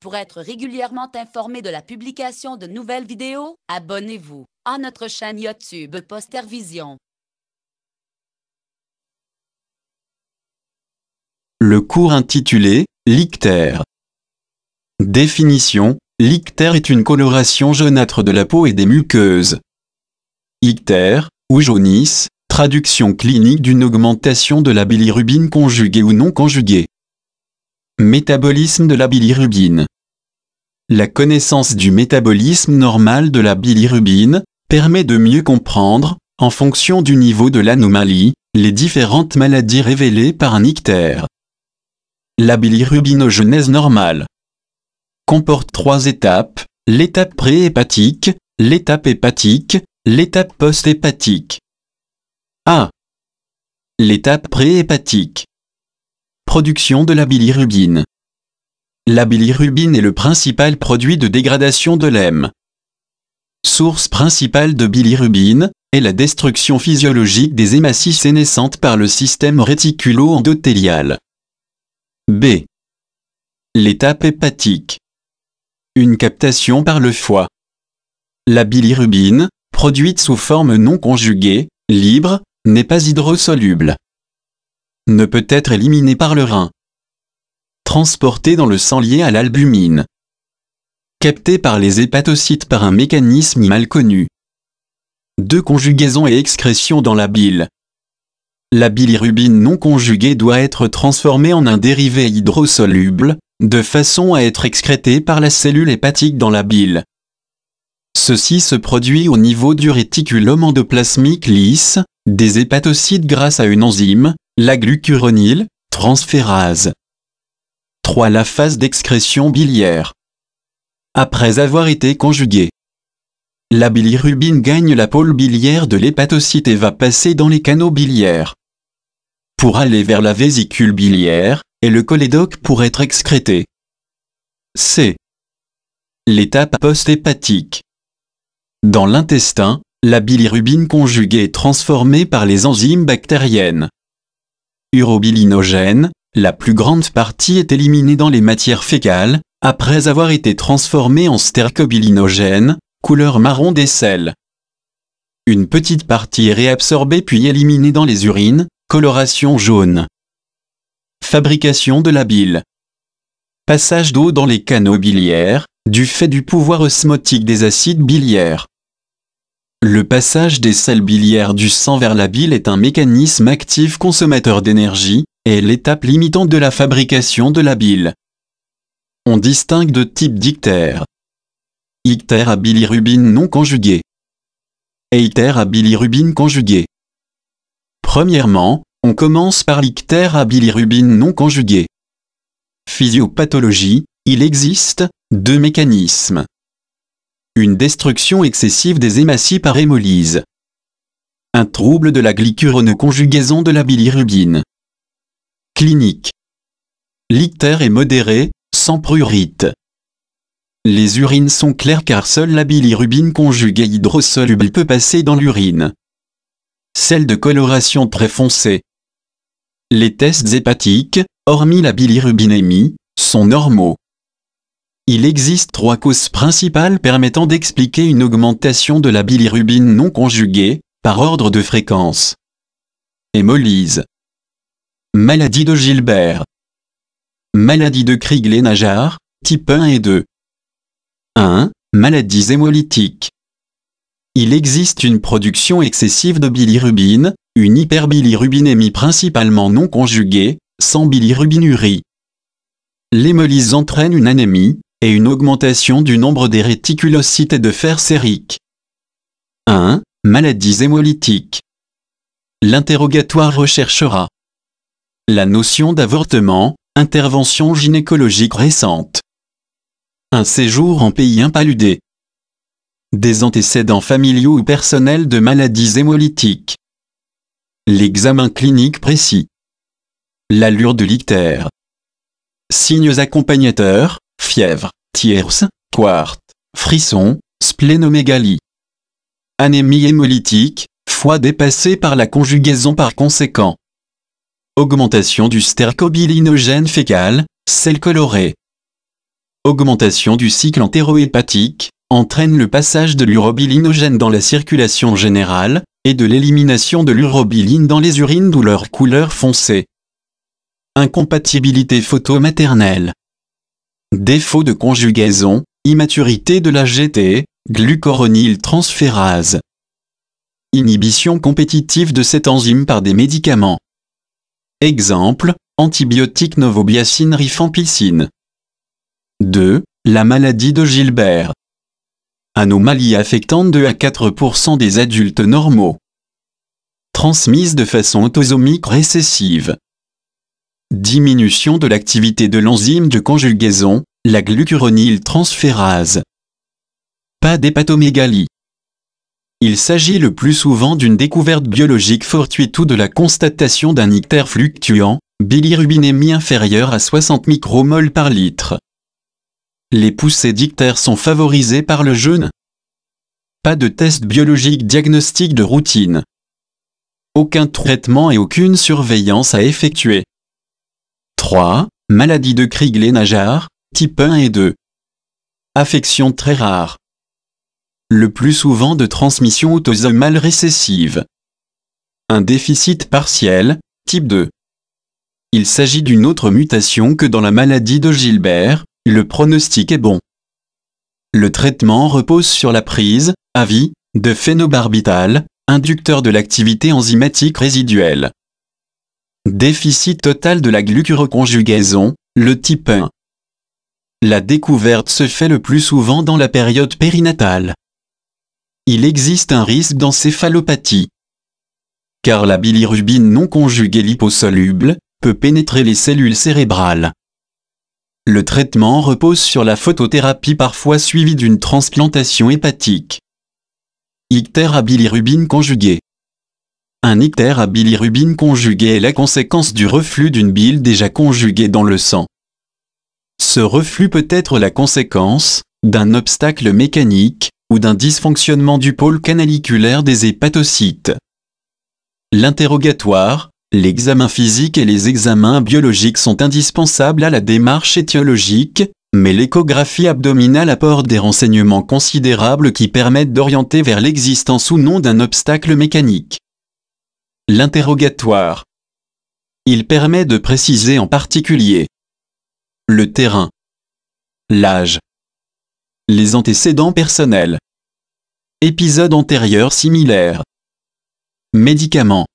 Pour être régulièrement informé de la publication de nouvelles vidéos, abonnez-vous à notre chaîne YouTube Postervision. Le cours intitulé Lictère. Définition Lictère est une coloration jaunâtre de la peau et des muqueuses. Ictère, ou jaunisse, traduction clinique d'une augmentation de la bilirubine conjuguée ou non conjuguée. Métabolisme de la bilirubine. La connaissance du métabolisme normal de la bilirubine permet de mieux comprendre, en fonction du niveau de l'anomalie, les différentes maladies révélées par un ictère. La bilirubinogenèse normale comporte trois étapes, l'étape préhépatique, l'étape hépatique, l'étape post-hépatique. A. L'étape préhépatique Production de la bilirubine. La bilirubine est le principal produit de dégradation de l'hème. Source principale de bilirubine est la destruction physiologique des hématies sénescentes par le système réticulo-endothélial. B. L'étape hépatique. Une captation par le foie. La bilirubine, produite sous forme non conjuguée, libre, n'est pas hydrosoluble ne peut être éliminé par le rein. Transporté dans le sang lié à l'albumine. Capté par les hépatocytes par un mécanisme mal connu. Deux conjugaisons et excrétion dans la bile. La bilirubine non conjuguée doit être transformée en un dérivé hydrosoluble, de façon à être excrétée par la cellule hépatique dans la bile. Ceci se produit au niveau du réticulum endoplasmique lisse, des hépatocytes grâce à une enzyme, la glucuronyl, transférase. 3. La phase d'excrétion biliaire. Après avoir été conjuguée, la bilirubine gagne la pôle biliaire de l'hépatocyte et va passer dans les canaux biliaires. Pour aller vers la vésicule biliaire et le cholédoque pour être excrété. C. L'étape post-hépatique. Dans l'intestin, la bilirubine conjuguée est transformée par les enzymes bactériennes urobilinogène, la plus grande partie est éliminée dans les matières fécales, après avoir été transformée en stercobilinogène, couleur marron des selles. Une petite partie est réabsorbée puis éliminée dans les urines, coloration jaune. Fabrication de la bile. Passage d'eau dans les canaux biliaires, du fait du pouvoir osmotique des acides biliaires. Le passage des sels biliaires du sang vers la bile est un mécanisme actif consommateur d'énergie et l'étape limitante de la fabrication de la bile. On distingue deux types d'ictères. Ictère à bilirubine non conjuguée. Ictère à bilirubine conjuguée. Premièrement, on commence par l'ictère à bilirubine non conjuguée. Physiopathologie, il existe deux mécanismes une destruction excessive des hématies par hémolyse, un trouble de la glycurone conjugaison de la bilirubine. Clinique. L'ictère est modéré, sans prurite. Les urines sont claires car seule la bilirubine conjuguée hydrosoluble peut passer dans l'urine. Celle de coloration très foncée. Les tests hépatiques, hormis la bilirubinémie, sont normaux. Il existe trois causes principales permettant d'expliquer une augmentation de la bilirubine non conjuguée, par ordre de fréquence. Hémolyse. Maladie de Gilbert. Maladie de Kriegler-Najar, type 1 et 2. 1. Maladies hémolytiques. Il existe une production excessive de bilirubine, une hyperbilirubinémie principalement non conjuguée, sans bilirubinurie. L'hémolyse entraîne une anémie, et une augmentation du nombre des réticulocytes de fer sériques. 1. Maladies hémolytiques. L'interrogatoire recherchera la notion d'avortement, intervention gynécologique récente, un séjour en pays impaludé, des antécédents familiaux ou personnels de maladies hémolytiques, l'examen clinique précis, l'allure de l'ictère, signes accompagnateurs, fièvre, tierce, quart frisson, splénomégalie. Anémie hémolytique, foie dépassée par la conjugaison par conséquent. Augmentation du stercobilinogène fécal, sel coloré. Augmentation du cycle entérohépatique, entraîne le passage de l'urobilinogène dans la circulation générale, et de l'élimination de l'urobiline dans les urines d'où leur couleur foncée. Incompatibilité photomaternelle. maternelle défaut de conjugaison, immaturité de la GT, transférase. Inhibition compétitive de cette enzyme par des médicaments. Exemple, antibiotiques novobiacine rifampicine. 2. La maladie de Gilbert. Anomalie affectant 2 à 4% des adultes normaux. Transmise de façon autosomique récessive. Diminution de l'activité de l'enzyme de conjugaison, la transférase. Pas d'hépatomégalie. Il s'agit le plus souvent d'une découverte biologique fortuite ou de la constatation d'un ictère fluctuant, bilirubinémie inférieure à 60 micromoles par litre. Les poussées d'ictères sont favorisées par le jeûne. Pas de test biologique diagnostique de routine. Aucun traitement et aucune surveillance à effectuer. 3, maladie de krigley najar type 1 et 2. Affection très rare. Le plus souvent de transmission autosomale récessive. Un déficit partiel, type 2. Il s'agit d'une autre mutation que dans la maladie de Gilbert, le pronostic est bon. Le traitement repose sur la prise, à vie, de phénobarbital, inducteur de l'activité enzymatique résiduelle. Déficit total de la glucuroconjugaison, le type 1. La découverte se fait le plus souvent dans la période périnatale. Il existe un risque d'encéphalopathie. Car la bilirubine non conjuguée liposoluble peut pénétrer les cellules cérébrales. Le traitement repose sur la photothérapie parfois suivie d'une transplantation hépatique. Icter à bilirubine conjuguée. Un ictère à bilirubine conjuguée est la conséquence du reflux d'une bile déjà conjuguée dans le sang. Ce reflux peut être la conséquence d'un obstacle mécanique ou d'un dysfonctionnement du pôle canaliculaire des hépatocytes. L'interrogatoire, l'examen physique et les examens biologiques sont indispensables à la démarche étiologique, mais l'échographie abdominale apporte des renseignements considérables qui permettent d'orienter vers l'existence ou non d'un obstacle mécanique. L'interrogatoire. Il permet de préciser en particulier le terrain, l'âge, les antécédents personnels, épisodes antérieurs similaires, médicaments,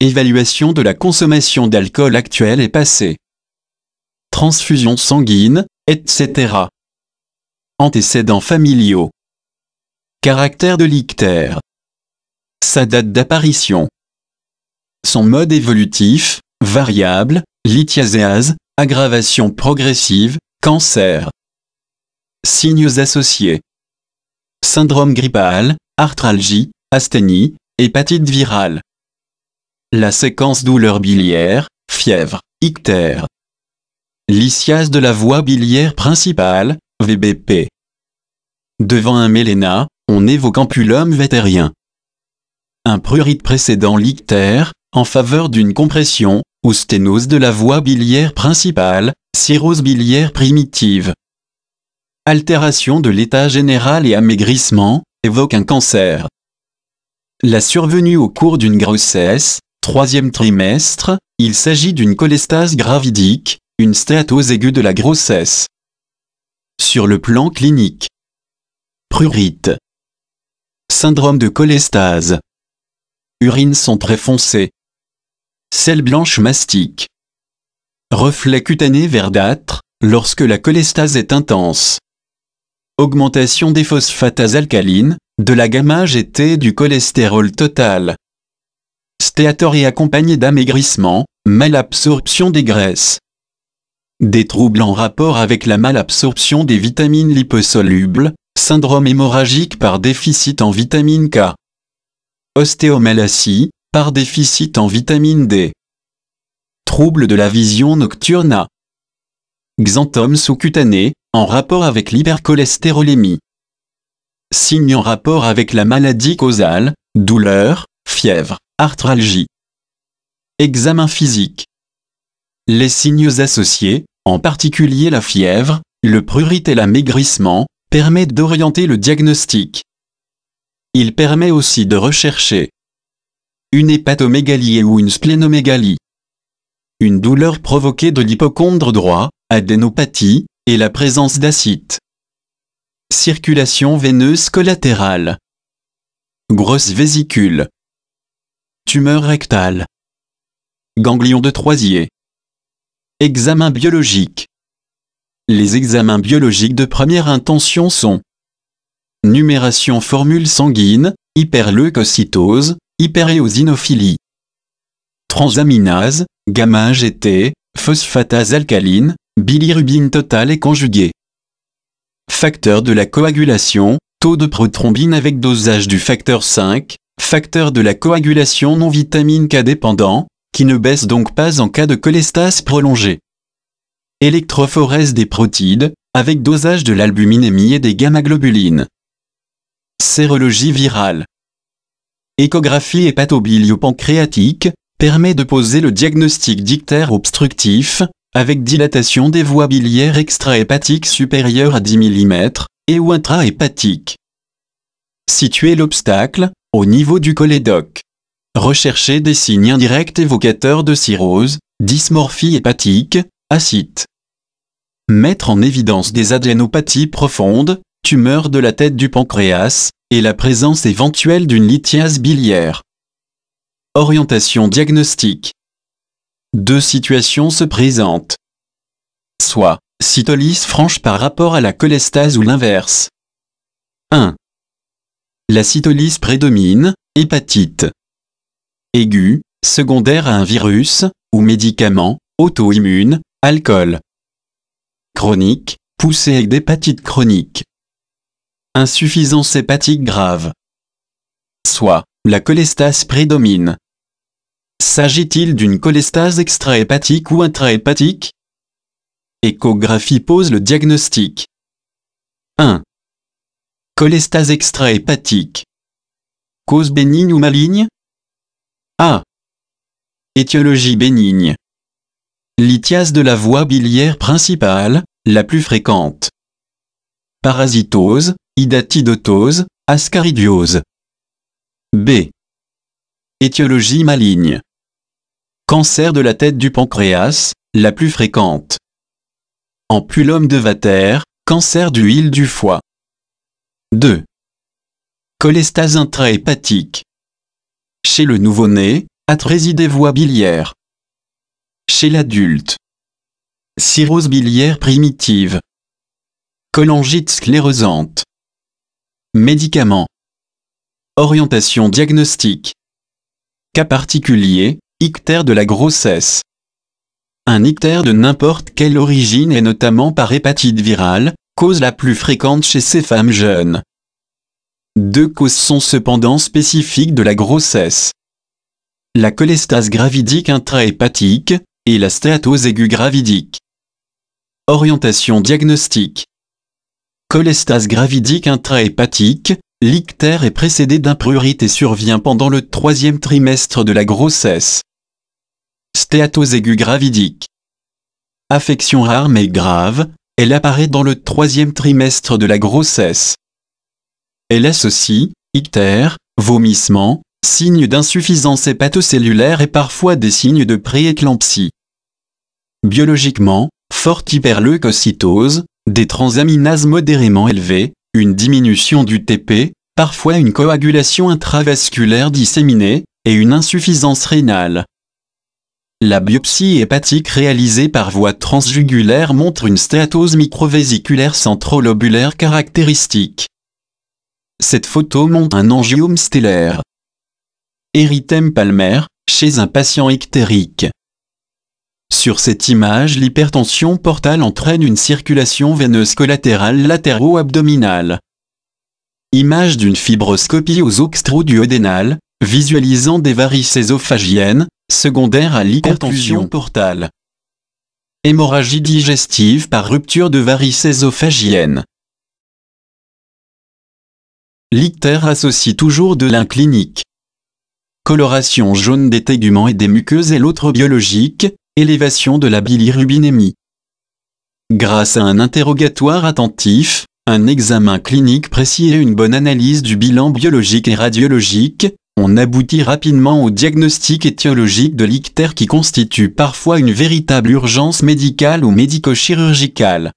évaluation de la consommation d'alcool actuelle et passée, transfusion sanguine, etc. Antécédents familiaux, caractère de l'ictère, sa date d'apparition. Son mode évolutif, variable, lithiaséase, aggravation progressive, cancer. Signes associés. Syndrome grippal, arthralgie, asthénie, hépatite virale. La séquence douleur biliaire, fièvre, ictère. Lysias de la voie biliaire principale, VBP. Devant un méléna, on évoque ampulum vétérien. Un prurite précédent lictère, en faveur d'une compression, ou sténose de la voie biliaire principale, cirrhose biliaire primitive. Altération de l'état général et amaigrissement évoque un cancer. La survenue au cours d'une grossesse, troisième trimestre, il s'agit d'une cholestase gravidique, une stéatose aiguë de la grossesse. Sur le plan clinique, prurite, syndrome de cholestase, urines sont très foncées, Selle blanche mastique. Reflet cutané verdâtre lorsque la cholestase est intense. Augmentation des phosphatases alcalines, de la gamma GT du cholestérol total. Stéatorie accompagnée d'amaigrissement, malabsorption des graisses. Des troubles en rapport avec la malabsorption des vitamines liposolubles, syndrome hémorragique par déficit en vitamine K. Ostéomalacie, par déficit en vitamine D. Trouble de la vision nocturne. Xanthome sous-cutané, en rapport avec l'hypercholestérolémie. Signe en rapport avec la maladie causale, douleur, fièvre, arthralgie. Examen physique. Les signes associés, en particulier la fièvre, le prurit et l'amaigrissement, permettent d'orienter le diagnostic. Il permet aussi de rechercher une hépatomégalie ou une splénomégalie. Une douleur provoquée de l'hypochondre droit, adénopathie, et la présence d'acide. Circulation veineuse collatérale. Grosse vésicule. Tumeur rectale. Ganglion de Troisier. Examen biologique. Les examens biologiques de première intention sont Numération formule sanguine, hyperleucocytose, hyperéosinophilie. Transaminase, gamma-GT, phosphatase alcaline, bilirubine totale et conjuguée. Facteur de la coagulation, taux de prothrombine avec dosage du facteur 5, facteur de la coagulation non vitamine K dépendant, qui ne baisse donc pas en cas de cholestase prolongée. Électrophorèse des protides, avec dosage de l'albuminémie et des gamma-globulines. Sérologie virale échographie hépatobilio-pancréatique, permet de poser le diagnostic dictaire obstructif, avec dilatation des voies biliaires extrahépatiques supérieures à 10 mm, et ou intrahépatiques. Situer l'obstacle, au niveau du cholédoque. Rechercher des signes indirects évocateurs de cirrhose, dysmorphie hépatique, acide. Mettre en évidence des adénopathies profondes, tumeur de la tête du pancréas, et la présence éventuelle d'une lithiase biliaire. Orientation diagnostique. Deux situations se présentent. Soit, cytolyse franche par rapport à la cholestase ou l'inverse. 1. La cytolyse prédomine, hépatite aiguë, secondaire à un virus ou médicament, auto-immune, alcool. Chronique, poussée d'hépatite chronique. Insuffisance hépatique grave. Soit, la cholestase prédomine. S'agit-il d'une cholestase extrahépatique ou intrahépatique Échographie pose le diagnostic. 1. Cholestase extrahépatique. Cause bénigne ou maligne A. Étiologie bénigne. Lithiase de la voie biliaire principale, la plus fréquente. Parasitose, Hydatidotose, ascaridiose. B. Étiologie maligne. Cancer de la tête du pancréas, la plus fréquente. Ampulome de Vater, cancer d'huile du foie. 2. Cholestase intra-hépatique. Chez le nouveau-né, atrésie des voies biliaires. Chez l'adulte. Cirrhose biliaire primitive. Cholangite sclérosante médicaments Orientation diagnostique Cas particulier, ictère de la grossesse Un ictère de n'importe quelle origine et notamment par hépatite virale, cause la plus fréquente chez ces femmes jeunes. Deux causes sont cependant spécifiques de la grossesse. La cholestase gravidique intrahépatique et la stéatose aiguë gravidique. Orientation diagnostique Cholestase gravidique intrahépatique, l'ictère est précédé prurite et survient pendant le troisième trimestre de la grossesse. Stéatose aiguë gravidique. Affection rare mais grave, elle apparaît dans le troisième trimestre de la grossesse. Elle associe, ictère, vomissement, signes d'insuffisance hépatocellulaire et parfois des signes de prééclampsie. Biologiquement, forte hyperleucocytose, des transaminases modérément élevées, une diminution du TP, parfois une coagulation intravasculaire disséminée, et une insuffisance rénale. La biopsie hépatique réalisée par voie transjugulaire montre une stéatose microvésiculaire centrolobulaire caractéristique. Cette photo montre un angiome stellaire. Érythème palmaire, chez un patient ictérique. Sur cette image, l'hypertension portale entraîne une circulation veineuse collatérale latéro-abdominale. Image d'une fibroscopie aux oxtro duodénales visualisant des varices ésophagiennes, secondaires à l'hypertension portale. Hémorragie digestive par rupture de varices ésophagiennes. L'ictère associe toujours de l'inclinique. Coloration jaune des téguments et des muqueuses et l'autre biologique, élévation de la bilirubinémie. Grâce à un interrogatoire attentif, un examen clinique précis et une bonne analyse du bilan biologique et radiologique, on aboutit rapidement au diagnostic étiologique de l'ictère qui constitue parfois une véritable urgence médicale ou médico-chirurgicale.